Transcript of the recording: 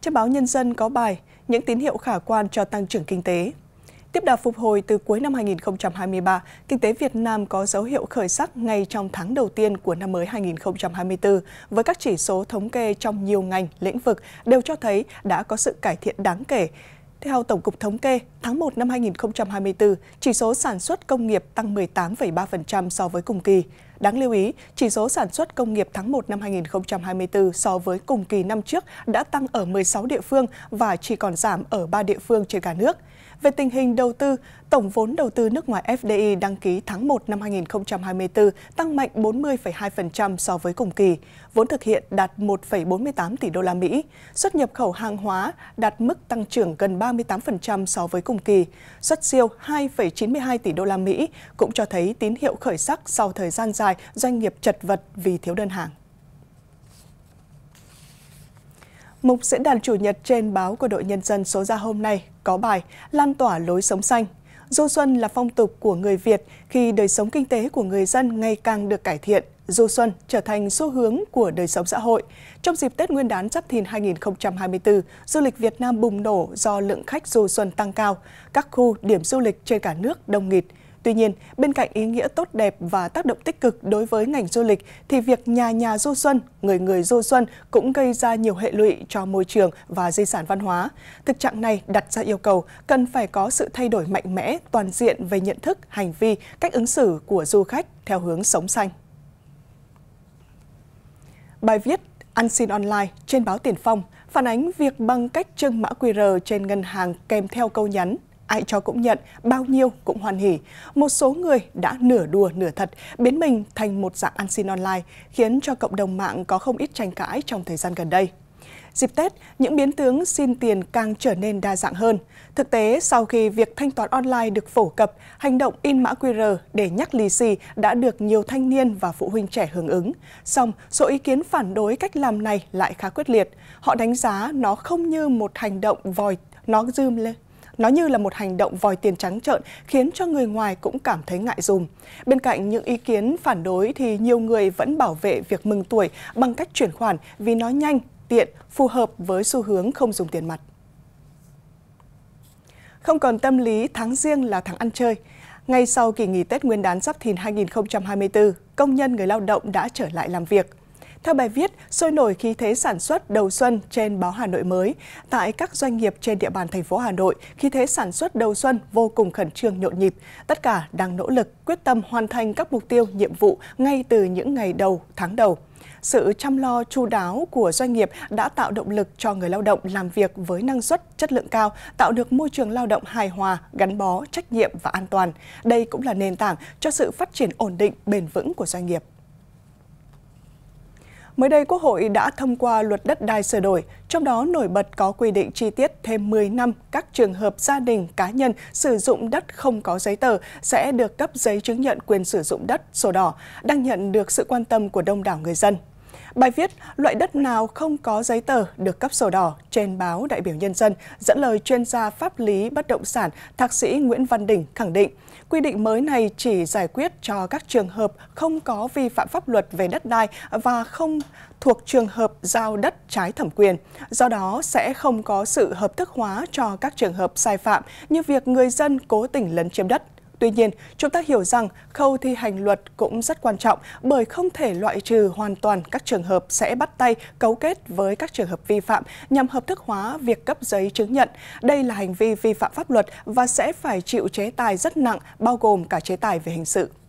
Trên báo Nhân dân có bài Những tín hiệu khả quan cho tăng trưởng kinh tế. Tiếp đà phục hồi từ cuối năm 2023, kinh tế Việt Nam có dấu hiệu khởi sắc ngay trong tháng đầu tiên của năm mới 2024, với các chỉ số thống kê trong nhiều ngành, lĩnh vực đều cho thấy đã có sự cải thiện đáng kể. Theo Tổng cục Thống kê, tháng 1 năm 2024, chỉ số sản xuất công nghiệp tăng 18,3% so với cùng kỳ. Đáng lưu ý, chỉ số sản xuất công nghiệp tháng 1 năm 2024 so với cùng kỳ năm trước đã tăng ở 16 địa phương và chỉ còn giảm ở 3 địa phương trên cả nước. Về tình hình đầu tư, tổng vốn đầu tư nước ngoài FDI đăng ký tháng 1 năm 2024 tăng mạnh 40,2% so với cùng kỳ, vốn thực hiện đạt 1,48 tỷ đô la Mỹ, xuất nhập khẩu hàng hóa đạt mức tăng trưởng gần 38% so với cùng kỳ, xuất siêu 2,92 tỷ đô la Mỹ cũng cho thấy tín hiệu khởi sắc sau thời gian dài dài, doanh nghiệp chật vật vì thiếu đơn hàng. Mục diễn đàn chủ nhật trên báo của đội nhân dân số ra hôm nay có bài Lan tỏa lối sống xanh. Du xuân là phong tục của người Việt khi đời sống kinh tế của người dân ngày càng được cải thiện. Du xuân trở thành xu hướng của đời sống xã hội. Trong dịp Tết Nguyên đán Giáp Thìn 2024, du lịch Việt Nam bùng nổ do lượng khách du xuân tăng cao. Các khu điểm du lịch trên cả nước đông nghịt. Tuy nhiên, bên cạnh ý nghĩa tốt đẹp và tác động tích cực đối với ngành du lịch, thì việc nhà nhà du xuân, người người du xuân cũng gây ra nhiều hệ lụy cho môi trường và di sản văn hóa. Thực trạng này đặt ra yêu cầu cần phải có sự thay đổi mạnh mẽ, toàn diện về nhận thức, hành vi, cách ứng xử của du khách theo hướng sống xanh. Bài viết Ăn xin online trên báo Tiền Phong phản ánh việc bằng cách trưng mã QR trên ngân hàng kèm theo câu nhắn ai cho cũng nhận, bao nhiêu cũng hoàn hỉ. Một số người đã nửa đùa nửa thật, biến mình thành một dạng ăn xin online, khiến cho cộng đồng mạng có không ít tranh cãi trong thời gian gần đây. Dịp Tết, những biến tướng xin tiền càng trở nên đa dạng hơn. Thực tế, sau khi việc thanh toán online được phổ cập, hành động in mã QR để nhắc lì xì đã được nhiều thanh niên và phụ huynh trẻ hưởng ứng. Song, số ý kiến phản đối cách làm này lại khá quyết liệt. Họ đánh giá nó không như một hành động vòi, nó dư lên nó như là một hành động vòi tiền trắng trợn khiến cho người ngoài cũng cảm thấy ngại dùng. Bên cạnh những ý kiến phản đối thì nhiều người vẫn bảo vệ việc mừng tuổi bằng cách chuyển khoản vì nó nhanh, tiện, phù hợp với xu hướng không dùng tiền mặt. Không còn tâm lý tháng riêng là tháng ăn chơi. Ngay sau kỳ nghỉ Tết Nguyên đán Giáp Thìn 2024, công nhân người lao động đã trở lại làm việc. Theo bài viết, sôi nổi khí thế sản xuất đầu xuân trên báo Hà Nội mới, tại các doanh nghiệp trên địa bàn thành phố Hà Nội, khí thế sản xuất đầu xuân vô cùng khẩn trương nhộn nhịp. Tất cả đang nỗ lực, quyết tâm hoàn thành các mục tiêu, nhiệm vụ ngay từ những ngày đầu, tháng đầu. Sự chăm lo chu đáo của doanh nghiệp đã tạo động lực cho người lao động làm việc với năng suất, chất lượng cao, tạo được môi trường lao động hài hòa, gắn bó, trách nhiệm và an toàn. Đây cũng là nền tảng cho sự phát triển ổn định, bền vững của doanh nghiệp. Mới đây, Quốc hội đã thông qua luật đất đai sửa đổi, trong đó nổi bật có quy định chi tiết thêm 10 năm các trường hợp gia đình cá nhân sử dụng đất không có giấy tờ sẽ được cấp giấy chứng nhận quyền sử dụng đất sổ đỏ, đang nhận được sự quan tâm của đông đảo người dân. Bài viết Loại đất nào không có giấy tờ được cấp sổ đỏ trên báo Đại biểu Nhân dân dẫn lời chuyên gia pháp lý bất động sản Thạc sĩ Nguyễn Văn Đình khẳng định quy định mới này chỉ giải quyết cho các trường hợp không có vi phạm pháp luật về đất đai và không thuộc trường hợp giao đất trái thẩm quyền. Do đó sẽ không có sự hợp thức hóa cho các trường hợp sai phạm như việc người dân cố tình lấn chiếm đất. Tuy nhiên, chúng ta hiểu rằng khâu thi hành luật cũng rất quan trọng bởi không thể loại trừ hoàn toàn các trường hợp sẽ bắt tay cấu kết với các trường hợp vi phạm nhằm hợp thức hóa việc cấp giấy chứng nhận. Đây là hành vi vi phạm pháp luật và sẽ phải chịu chế tài rất nặng, bao gồm cả chế tài về hình sự.